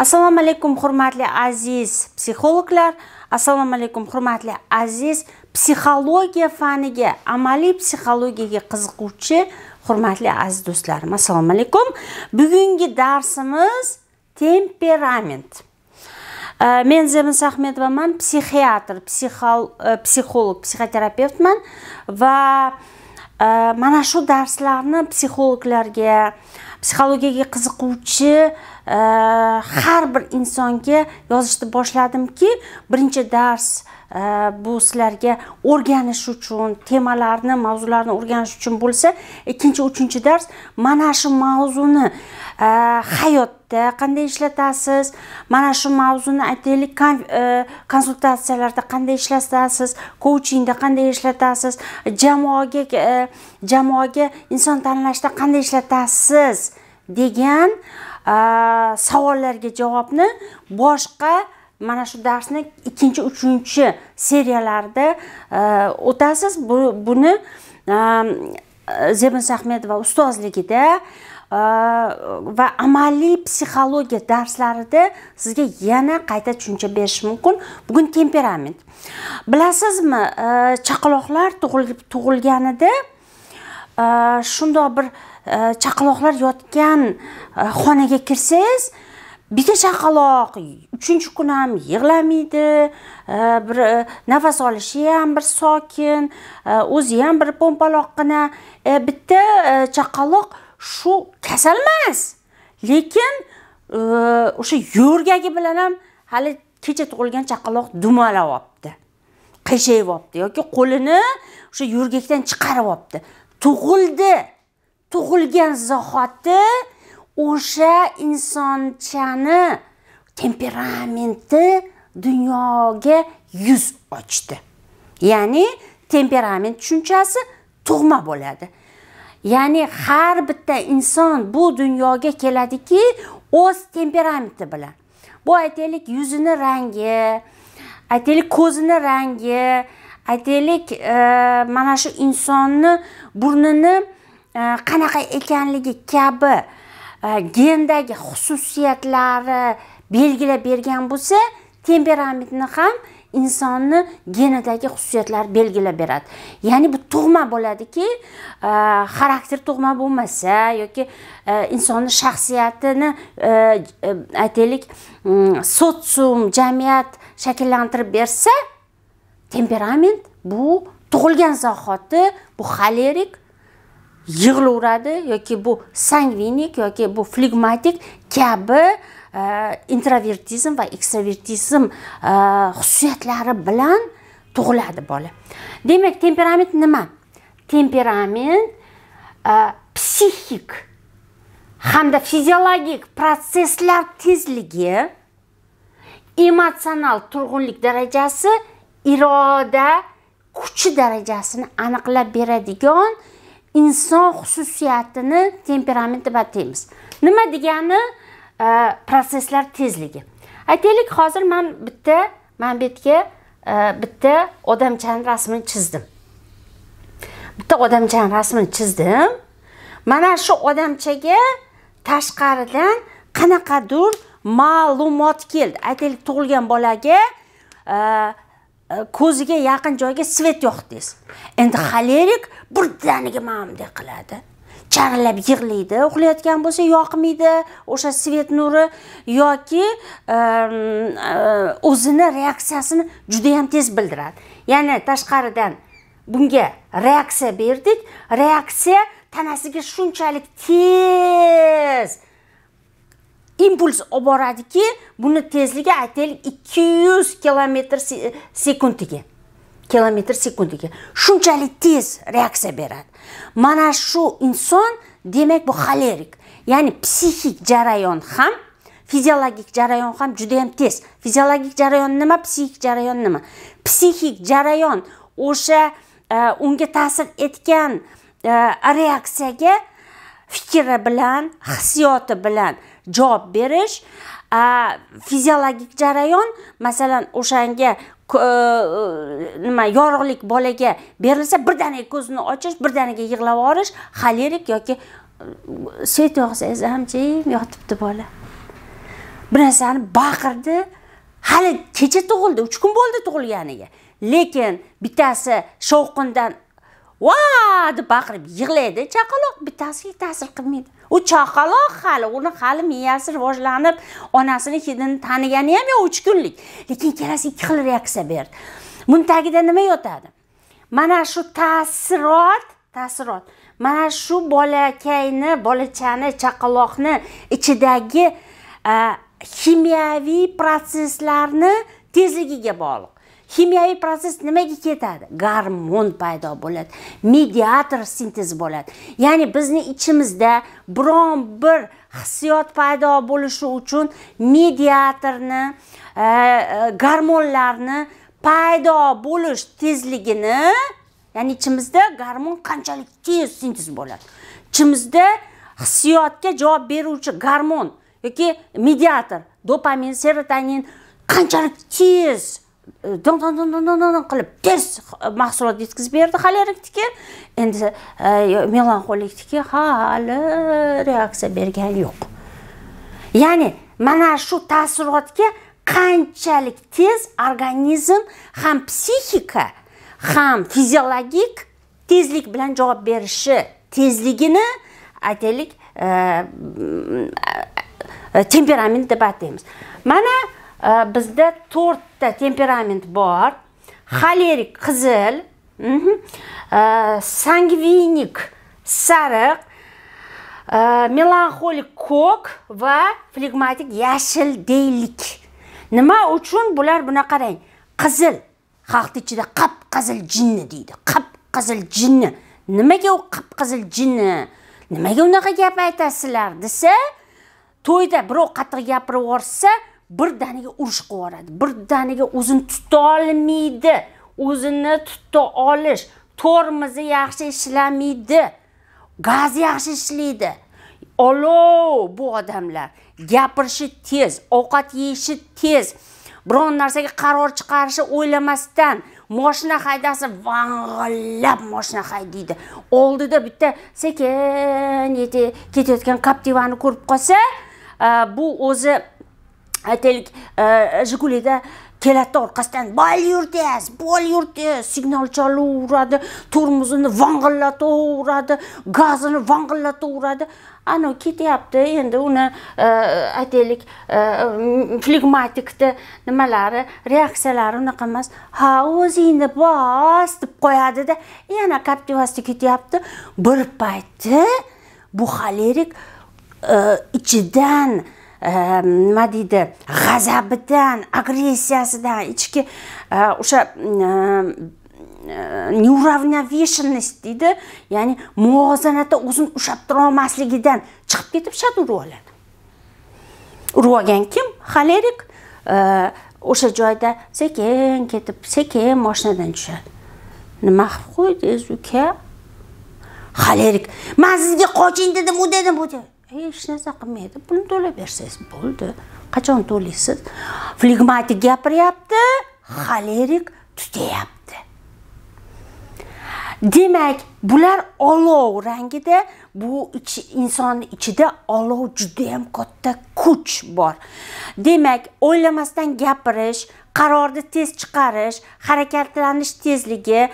assalomu alaykum hurmatli aziz psixologlar assalomu alaykum hurmatli aziz psixologiya faniga amaliy psixologiyaga qiziquvchi hurmatli aziz do'stlarim assalomu alaykum bugungi darsimiz temperament men zemis ahmedovaman psixiatr e, psixolog psixoterapevtman va e, mana shu darslarni psixologlarga psixologiyaga qiziquvchi har bir insonga yozishni boshladimki birinchi dars bu sizlarga o'rganish uchun temalarni mavzularni o'rganish uchun bo'lsa ikkinchi uchinchi dars mana shu mavzuni hayotda qanday ishlatasiz mana shu mavzuni aytaylik konsultatsiyalarda qanday ishlatasiz kouchingda qanday ishlatasiz jamoaga jamoaga inson tanlashda qanday ishlatasiz degan savollarga javobni boshqa mana shu darsni ikkinchi uchinchi seriyalarda e, o'tasiz bu, buni e, zebin sahmedova ustozligida e, va amaliy psixologiya darslarida sizga yana qayta tushuncha berish mumkin bugun temperament bilasizmi chaqaloqlar tug'ilganida shundoq bir chaqaloqlar yotgan xonaga kirsangiz bitta chaqaloq uchinchi kuni ham yig'lamaydi bir nafas olishi ham bir sokin o'zi ham bir po'mpaloqqina bitta chaqaloq shu kasal emas lekin o'sha yo'rgagi bilan ham hali kecha tug'ilgan chaqaloq dumalab olibdi qiyshayib olibdi yoki qo'lini o'sha yo'rgakdan chiqarib olibdi tug'ildi tug'ilgan zahoti o'sha insonchani temperamenti dunyoga yuz ochdi ya'ni temperament tushunchasi tug'ma bo'ladi ya'ni har bitta inson bu dunyoga keladiki o'z temperamenti bilan bu aytaylik yuzini rangi aytaylik ko'zini rangi aytaylik e, mana shu insonni burnini e, qanaqa ekanligi kabi e, gendagi xususiyatlari belgilab bergan bo'lsa temperamentni ham insonni genidagi xususiyatlar belgilab beradi ya'ni bu tug'ma bo'ladiki xarakter tug'ma bo'lmasa yoki insonni shaxsiyatini aytaylik mm, sotsium jamiyat shakllantirib bersa temperament bu tug'ilgan zahoti bu xolerik yig'ilaveradi yoki bu sangvinik yoki bu flegmatik kabi e, introvertizm va ekstravertizm e, xususiyatlari bilan tug'iladi bola demak temperament nima temperament e, psixik hamda fiziologik protsesslar tezligi emotsional turg'unlik darajasi iroda kuchi darajasini aniqlab beradigan inson xususiyatini temperament deb ataymiz nima degani e, protseslar tezligi aytaylik hozir man bitta manbetga e, bitta odamchani rasmini chizdim bitta odamchani rasmini chizdim mana shu odamchaga tashqaridan qanaqadir ma'lumot keldi aytaylik tug'ilgan bolaga e, Э, ko'ziga yaqin joyga svet yoq deysiz endi xolerik birdaniga mana bunday qiladi charillab yig'laydi uxlayotgan bo'lsa yoqmaydi o'sha svet nuri yoki o'zini reaksiyasini judayam tez bildiradi ya'ni tashqaridan bunga reaksiya berdik reaksiya tanasiga shunchalik tez impuls olib boradiki buni tezligi aytaylik ikki yuz kilometr sekundiga kilometr sekundiga shunchalik tez reaksiya beradi mana shu inson demak bu xolerik ya'ni psixik jarayon ham fiziologik jarayon ham juda yam tez fiziologik jarayon nima psixik jarayon nima psixik jarayon o'sha e, unga ta'sir etgan e, reaksiyaga fikri bilan hissiyoti bilan javob berish fiziologik jarayon masalan o'shanga e, nima yorug'lik bolaga berilsa birdaniga ko'zini ochish birdaniga yig'lab yuborish xolerik yoki e, svet yog'sangiz ham jim yotibdi bola bir narsani baqirdi hali kecha tug'ildi uch kun bo'ldi tug'ilganiga lekin bittasi shovqindan va deb baqirib yig'laydi chaqaloq bittasiga ta'sir qilmaydi u chaqaloq hali uni hali miyasi rivojlanib onasini hidini tanigani ham yo'q uch kunlik lekin kelasi ikki xil reaksiya berdi buni tagida nima yotadi mana shu ta'sirot ta'sirot mana shu bolakayni bolachani chaqaloqni ichidagi ximiyaviy protseslarni tezligiga bog'liq kimyoviy protsess nimaga ketadi garmon paydo bo'ladi mediator sintez bo'ladi ya'ni bizni ichimizda biron bir hissiyot paydo bo'lishi uchun mediatorni e, e garmonlarni paydo bo'lish tezligini ya'ni ichimizda garmon qanchalik tez sintez bo'ladi ichimizda hissiyotga javob beruvchi garmon yoki mediator dopamin serotonin qanchalik tez ding ding ding ding ding qilib tez mahsulot yetkazib berdi xolerikniki endi melanxolikniki hali reaksiya bergani yo'q ya'ni mana shu taassurotga qanchalik tez organizm ham psixika ham fiziologik tezlik bilan javob berishi tezligini aytaylik temperament deb aytamiz mana Э, bizda to'rtta temperament bor xolerik qizil mhm. э, sangvinik sariq э, melanxolik ko'k va flegmatik yashil deylik nima uchun bular buna qarang qizil xalqni ichida qap qizil jinni deydi qap qizil jinni nimaga u qap qizil jinni nimaga unaqa gap aytasizlar desa to'yda birov qattiq gapirib yuborsa birdaniga urush qilib yuboradi birdaniga o'zini tuta olmaydi o'zini tuta olish tormozi yaxshi ishlamaydi gaz yaxshi ishlaydi olov bu odamlar gapirishi tez ovqat yeyishi tez biron narsaga qaror chiqarishni o'ylamasdan moshina haydasa vang'illab moshina haydaydi oldida bitta sekin ketayotgan captivani ko'rib qolsa bu o'zi aytaylik e, jigulida keladida orqasidan bo'l yurdiz bo'l yurdiz signal chalaveradi tormozini vong'illataveradi gazini vong'illataveradi anavi ketyapti endi uni e, aytaylik e, flegmatikni nimalari reaksiyalari unaqa emas ha o'zingni bos deb qo'yadida yana captivasda ketyapti bir payti bu xolerik ichidan uh, nima deydi g'azabidan agressiyasidan ichki o'sha неуравновешенность deydi ya'ni muvozanatda o'zini ushlab turolmasligidan chiqib ketib shad urib oladi urib olgan kim xolerik o'sha joyda sekin ketib sekin moshinadan tushadi nima qilib qo'ydingiz uka xolerik man sizga qoching dedim u dedim bu dedim hech narsa qilmaydi pulni to'lab bersangiz bo'ldi qachon to'laysiz flegmatik gapiryapti xolerik tutayapti demak bular olov rangida bu iç, insonni ichida olov judayam katta kuch bor demak o'ylamasdan gapirish qarorni tez chiqarish harakatlanish tezligi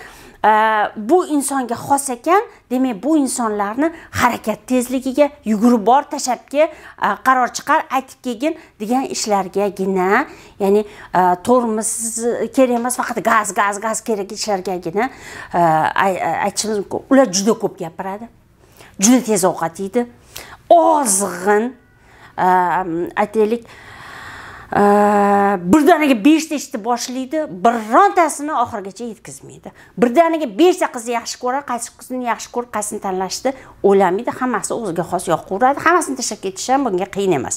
Э, bu insonga xos ekan demak bu insonlarni harakat tezligiga yugurib bor tashabga e, qaror chiqar aytib kelgin degan ishlargagina ya'ni e, tormoz kerak emas faqat gaz gaz gaz kerak ishlargagina e, aytishimiz mumkin ular juda ko'p gapiradi juda tez ovqat yeydi ozg'in aytaylik birdaniga beshta ishni boshlaydi birontasini oxirigacha yetkazmaydi birdaniga beshta qizni yaxshi ko'radi qaysi qizni yaxshi ko'rib qaysini tanlashni o'ylamaydi hammasi o'ziga xos yoqaveradi hammasini tashlab ketish ham bunga qiyin emas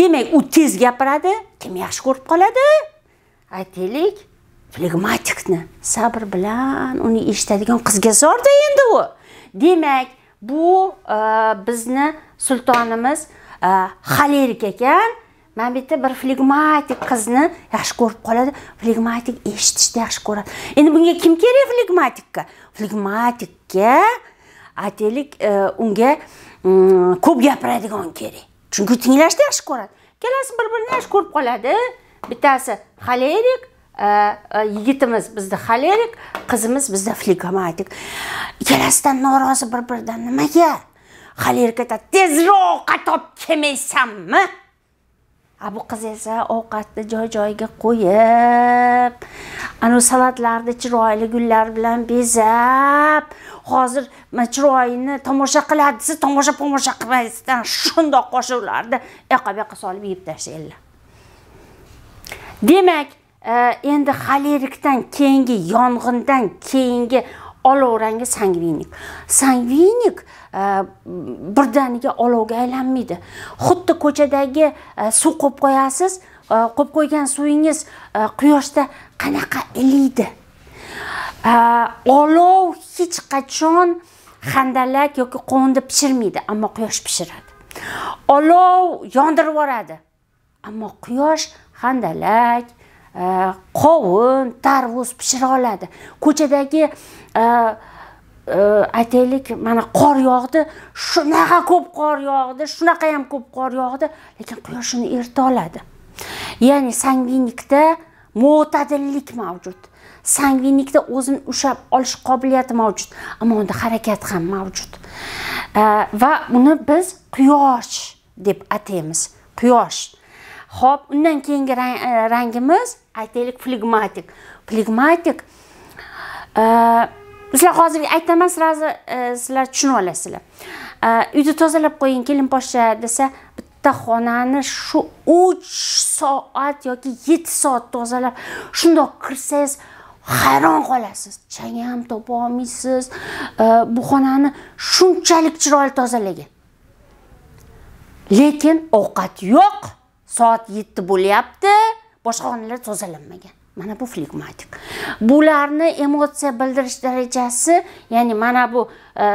demak u tez gapiradi kim yaxshi ko'rib qoladi aytaylik flegmatikni sabr bilan uni eshitadigan qizga zorda endi u demak bu e, bizni sultonimiz e, xalerk ekan mana bu yerda bir flegmatik qizni yaxshi ko'rib qoladi flegmatik eshitishni yaxshi ko'radi endi bunga kim kerak flegmatikka flegmatikka aytaylik e, unga mm, ko'p gapiradigan kerak chunki tinglashni yaxshi ko'radi ikkalasi bir birini yaxshi ko'rib qoladi bittasi xolerik e, e, yigitimiz bizda xolerik qizimiz bizda flegmatik ikkalasidan norozi bir biridan nimaga xolerik aytadi tezroq qatob kelmaysanmi bu qiz esa ovqatni joy joyiga qo'yib anavi salatlarni chiroyli gullar bilan bezab hozir chiroyini tomosha qiladi siz tomosha pomosha qilmaysizdan shundoq qo'shuvlarni yoqqa bu yoqqa solib yeb tashlanglar demak e, endi xalirikdan keyingi yong'indan keyingi olov rangi sangvinik sangvinik e, birdaniga olovga aylanmaydi xuddi ko'chadagi e, suv qo'yib qo'yasiz e, qo'yib qo'ygan suvingiz quyoshda qanaqa iliydi olov hech qachon handalak yoki qovunda pishirmaydi ammo quyosh pishiradi olov yondirib yuboradi ammo quyosh handalak qovun tarvuz pishira oladi ko'chadagi Э, э, aytaylik mana qor yog'di shunaqa ko'p qor yog'di shunaqa ham ko'p qor yog'di lekin quyosh uni erita oladi ya'ni sangvinikda mo'tadillik mavjud sangvinikda o'zini ushlab olish qobiliyati mavjud ammo unda harakat ham mavjud э, va uni biz quyosh deb ataymiz quyosh ho'p undan keyingi e, rangimiz aytaylik flegmatik flegmatik sizlar hozir aytaman сразу e, sizlar tushunib olasizlar e, uyni tozalab qo'ying kelin poshsha desa bitta xonani shu uch soat yoki yetti soat tozalab shundoq kirsangiz hayron qolasiz chang ham topa olmaysiz e, bu xonani shunchalik chiroyli tozalagan lekin ovqat yo'q soat yetti bo'lyapti boshqa xonalar tozalanmagan mana bu flegmatik bularni emotsiya bildirish darajasi ya'ni mana bu e,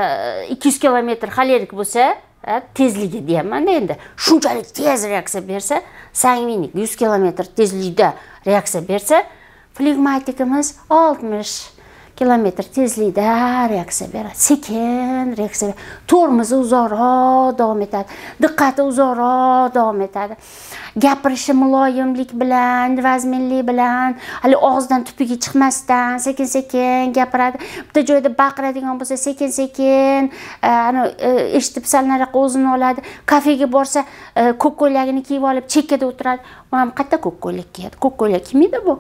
ikki yuz kilometr xolerik bo'lsa e, tezligi deyapmanda endi shunchalik tez reaksiya bersa sangvinik yuz kilometr tezlikda reaksiya bersa flegmatikimiz oltmish kilometr tezlikda reaksiya beradi sekin reaksiya beradi tormozi uzoqroq davom etadi diqqati uzoqroq davom etadi gapirishi muloyimlik bilan vazminlik bilan hali og'zidan tupugi chiqmasdan sekin sekin gapiradi bitta joyda baqiradigan bo'lsa sekin sekin e, e, eshitib sal nariyoqqa o'zini oladi kafega borsa e, ko'k ko'ylagini kiyib olib chekkada o'tiradi mana bu qayerda ko'k ko'ylak kiyadi ko'k ko'ylak kiymaydi bu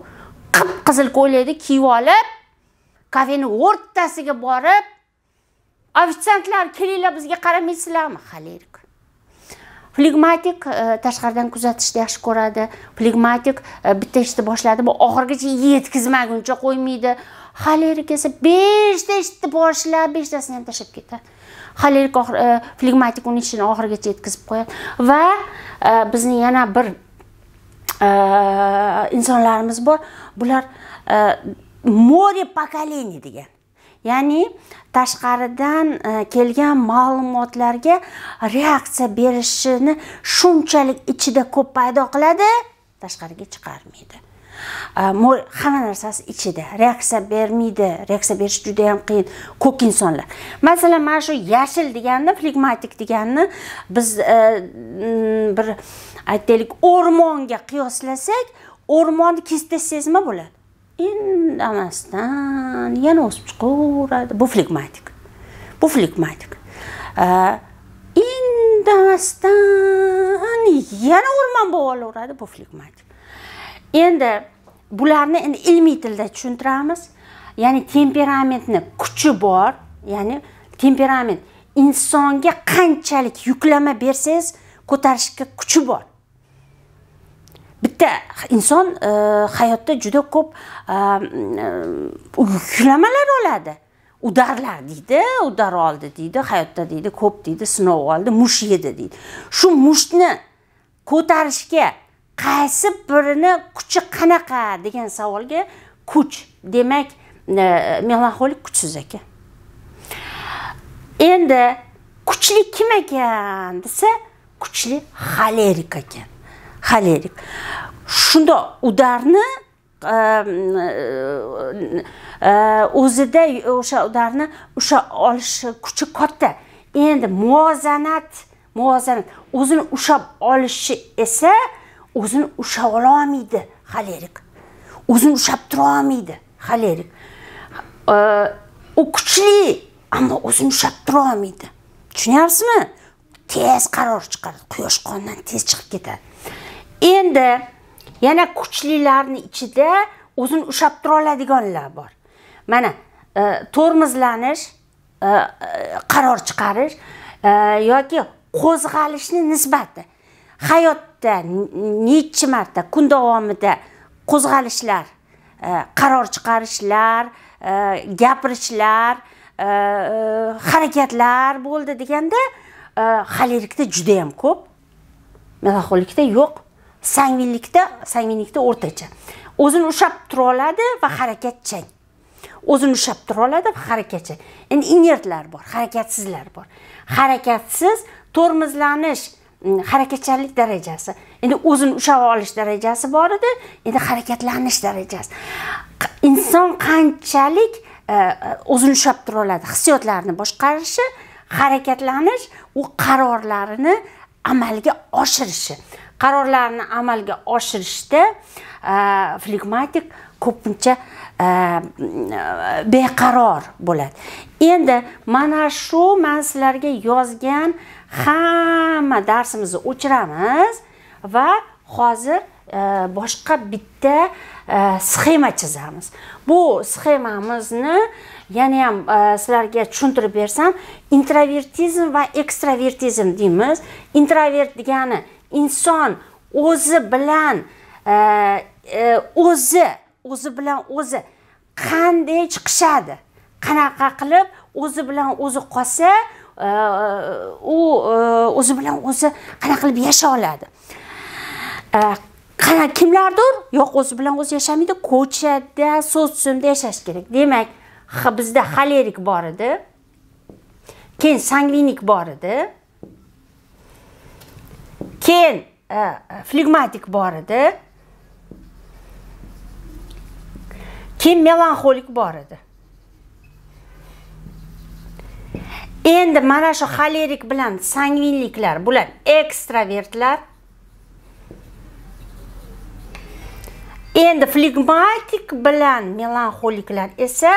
qip qizil ko'ylakni kiyib olib kafeni o'rtasiga borib ofitsiantlar kelinglar bizga qaramaysizlarmi haliyrik flegmatik e, tashqaridan kuzatishni yaxshi ko'radi flegmatik e, bitta ishni boshladi bu oxirigacha yetkazmaguncha qo'ymaydi haliyrik esa beshta ishni boshlab beshtasini ham tashlab ketadi haliyrik e, flegmatik uni ishini oxirigacha yetkazib qo'yadi va bizni yana bir insonlarimiz bor bular moре поколений degan ya'ni tashqaridan kelgan ma'lumotlarga reaksiya berishini shunchalik ichida ko'p paydo qiladi tashqariga chiqarmaydi hamma narsasi ichida reaksiya bermaydi reaksiya berish juda yam qiyin ko'k insonlar masalan mana shu yashil deganni flegmatik deganni biz bir aytaylik o'rmonga qiyoslasak o'rmonni kesda sezma bo'ladi indamasdan yana o'sib chiqaveradi bu flegmatik bu flegmatik indamasdan yana o'rmon bo'lib olaveradi bu flegmatik endi bularni endi ilmiy tilda tushuntiramiz ya'ni temperamentni kuchi bor ya'ni temperament insonga qanchalik yuklama bersangiz ko'tarishga kuchi bor bitta inson e, hayotda juda ko'p yuklamalar e, e, oladi udarlar deydi udar oldi deydi hayotda deydi ko'p deydi sinov oldi mush yedi deydi shu mushtni ko'tarishga qaysi birini kuchi qanaqa degan savolga kuch demak melanxolik kuchsiz ekan endi kuchli kim ekan desa kuchli xolerik ekan xalerik shundoq udarni e, e, o'zida o'sha udarni o'sha olish kuchi katta endi muvozanat muvozanat o'zini ushlab olishi esa o'zini ushlab ololmaydi xalerik o'zini ushlab turolmaydi xalerik e, u kuchli ammo o'zini ushlab turolmaydi tushunyapsizmi tez qaror chiqaradi quyosh qonidan tez chiqib ketadi endi yana kuchlilarni ichida o'zini ushlab tura oladiganlar bor mana e, tormozlanish e, e, qaror chiqarish yoki qo'zg'alishni nisbati hayotda necha marta kun davomida qo'zg'alishlar qaror chiqarishlar gapirishlar harakatlar bo'ldi deganda xalirikda ham ko'p melaxolikda yo'q sangvinlikda sangvinlikda o'rtacha o'zini ushlab tura oladi va harakatchang o'zini ushlab tura oladi va harakatchang endi inertlar bor harakatsizlar bor harakatsiz tormozlanish mm, harakatchanlik darajasi endi o'zini ushlab olish darajasi bor edi endi harakatlanish darajasi inson qanchalik e, e, o'zini ushlab tura oladi hissiyotlarini boshqarishi harakatlanish u qarorlarini amalga oshirishi qarorlarni amalga oshirishda e, flegmatik ko'pincha e, e, beqaror bo'ladi endi mana shu man sizlarga yozgan hamma darsimizni o'chiramiz va hozir boshqa bitta sxema chizamiz bu sxemamizni yana ham sizlarga tushuntirib bersam introvertizm va ekstravertizm deymiz introvert degani inson o'zi bilan e, e, o'zi o'zi bilan o'zi qanday chiqishadi qanaqa qilib o'zi bilan o'zi qolsa e, u o'zi bilan o'zi qanaqa qilib yasha oladi qana kimlardir yo'q o'zi bilan o'zi yashamaydi ko'chada sotsiumda yashash kerak demak bizda xolerik bor edi keyin sanglinik bor edi keyin e, e, flegmatik bor edi keyin melanxolik bor edi endi mana shu xolerik bilan sangvinliklar bular ekstravertlar endi flegmatik bilan melanxoliklar esa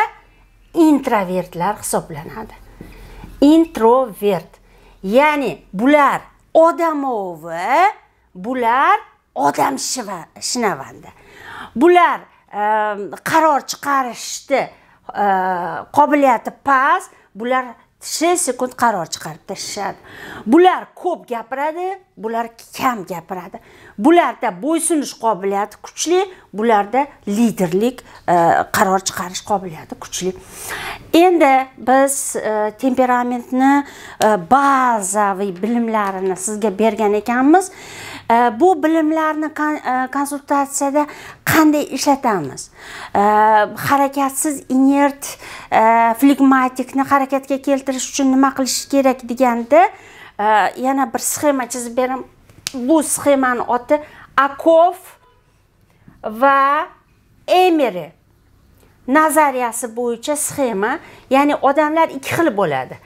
introvertlar hisoblanadi introvert ya'ni bular odamovi bular odam shinavandi bular e, qaror chiqarishni e, qobiliyati past bular shish sekund qaror chiqarib tashlashadi bular ko'p gapiradi bular kam gapiradi bularda bo'ysunish qobiliyati kuchli bularda liderlik e, qaror chiqarish qobiliyati kuchli endi biz e, temperamentni e, bazaviy bilimlarini sizga bergan ekanmiz bu bilimlarni konsultatsiyada qanday ishlatamiz harakatsiz inert flegmatikni harakatga keltirish uchun nima qilish kerak deganda yana bir sxema chizib beraman ushbu sxemani oti akov va emeri nazariyasi bo'yicha sxema ya'ni odamlar ikki xil bo'ladi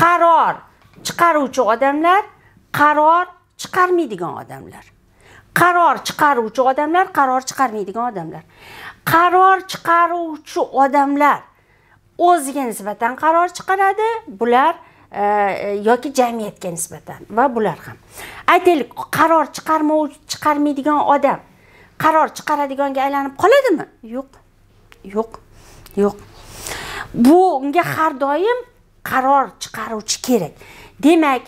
qaror chiqaruvchi odamlar qaror chiqarmaydigan odamlar qaror chiqaruvchi odamlar qaror chiqarmaydigan odamlar qaror chiqaruvchi odamlar o'ziga nisbatan qaror chiqaradi bular Э, э, yoki jamiyatga nisbatan va bular ham aytaylik qaror chiqarmovchi chiqarmaydigan odam qaror chiqaradiganga aylanib qoladimi yo'q yo'q yo'q bunga har doim qaror chiqaruvchi kerak demak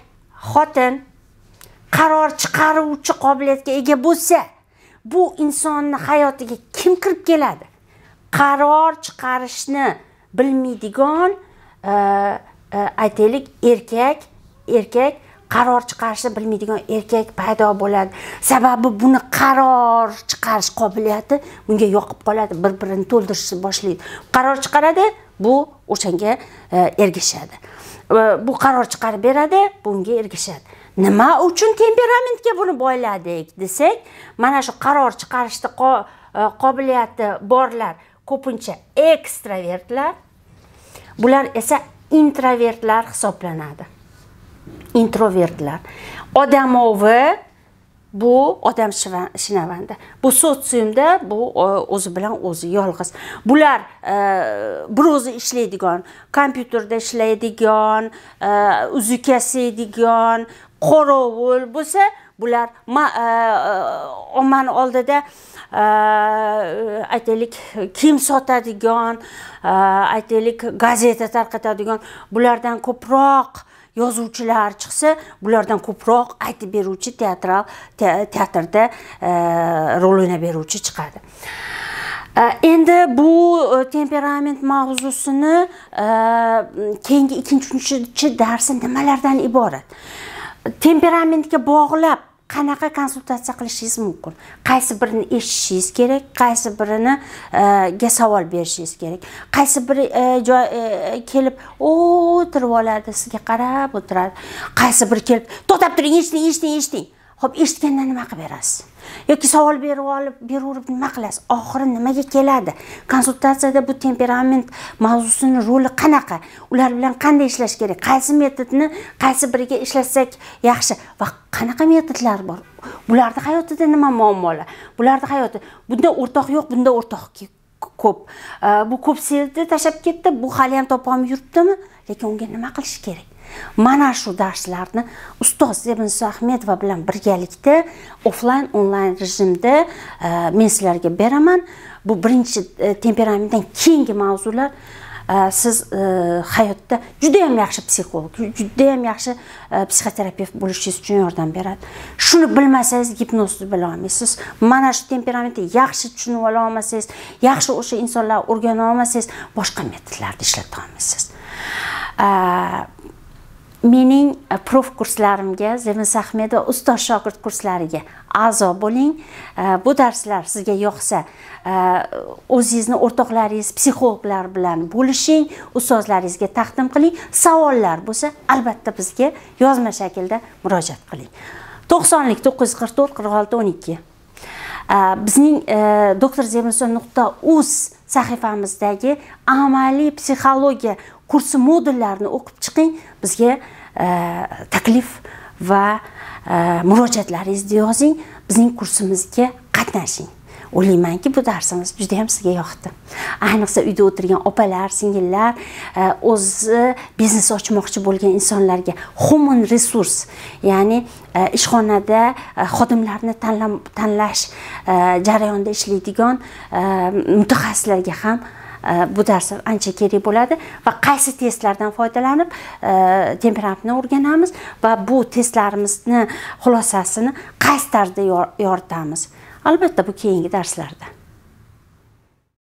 xotin qaror chiqaruvchi qobiliyatga ega bo'lsa bu insonni hayotiga kim kirib keladi qaror chiqarishni bilmaydigan e, Э, aytaylik erkak erkak qaror chiqarishni bilmaydigan erkak paydo bo'ladi sababi buni qaror chiqarish qobiliyati bunga yoqib qoladi bir birini to'ldirishni boshlaydi qaror chiqaradi bu o'shanga e, ergashadi e, bu qaror chiqarib beradi bunga ergashadi nima uchun temperamentga buni boyladik desak mana shu qaror chiqarishni e, qobiliyati borlar ko'pincha ekstravertlar bular esa introvertlar hisoblanadi introvertlar odamovi bu odam shinavandi bu sotsiumda bu o'zi bilan o'zi yolg'iz bular e, bir o'zi ishlaydigan kompyuterda ishlaydigan e, uzuk yeydigan qorovul bo'lsa bular e, e, ommani oldida e, aytaylik kiyim sotadigan aytaylik gazeta tarqatadigan bulardan ko'proq yozuvchilar chiqsa bulardan ko'proq aytib beruvchi teatral teatrda rol o'ynab beruvchi chiqadi endi bu temperament mavzusini keyingi ikkinchi uchinchi darsi nimalardan iborat temperamentga bog'lab qanaqa konsultatsiya qilishingiz mumkin qaysi birini eshitishingiz kerak qaysi birini e, ga savol berishingiz kerak qaysi biri e, joy e, kelib o'tirib oladi sizga qarab o'tiradi qaysi biri kelib to'xtab turing eshiting eshiting eshiting ho'p eshitganda nima qilib berasiz yoki savol berib olib beraverib nima qilasiz oxiri nimaga keladi konsultatsiyada bu temperament mavzusini roli qanaqa ular bilan qanday ishlash kerak qaysi metodni qaysi biriga ishlatsak yaxshi va qanaqa metodlar bor bularni hayotida nima muammolar bularni hayoti bunda o'rtoq yo'q bunda o'rtoq ko'p bu ko'p sevdi tashlab ketdi bu haliyam topolmay yuribdimi lekin unga nima qilish kerak mana shu darslarni ustoz ibn ahmedova bilan birgalikda offlayn onlayn rejimda e, men sizlarga beraman bu birinchi e, temperamentdan keyingi mavzular e, siz hayotda juda ham yaxshi psixolog juda ham yaxshi psixoterapevt bo'lishingiz uchun yordam beradi shuni bilmasangiz gipnozni bila olmaysiz mana shu temperamentni yaxshi tushunib ola olmasangiz yaxshi o'sha insonlarni o'rgana olmasangiz boshqa metodlarni ishlata olmaysiz mening e, prof kurslarimga sahmed va ustoz shogird kurslariga a'zo bo'ling e, bu darslar sizga yoqsa e, o'zingizni o'rtoqlaringiz psixologlar bilan bo'lishing ustozlaringizga taqdim qiling savollar bo'lsa albatta bizga yozma shaklda murojaat qiling to'qsonlik to'qqiz yuz qirq to'rt qirq olti o'n ikki Э, bizning э, doktor zemirson nuqta uz sahifamizdagi amaliy psixologiya kursi modullarini o'qib chiqing bizga e, taklif va e, murojaatlaringizni yozing bizning kursimizga qatnashing o'ylaymanki bu darsimiz juda ham sizga yoqdi ayniqsa uyda o'tirgan opalar singillar e, o'zi biznes ochmoqchi bo'lgan insonlarga human resurs ya'ni e, ishxonada e, xodimlarni tanlash jarayonida ishlaydigan mutaxassislarga ham bu dars ancha kerak bo'ladi va qaysi testlardan foydalanib temperamentni o'rganamiz va bu testlarimizni xulosasini qaysi tarzda yoritamiz albatta bu keyingi darslarda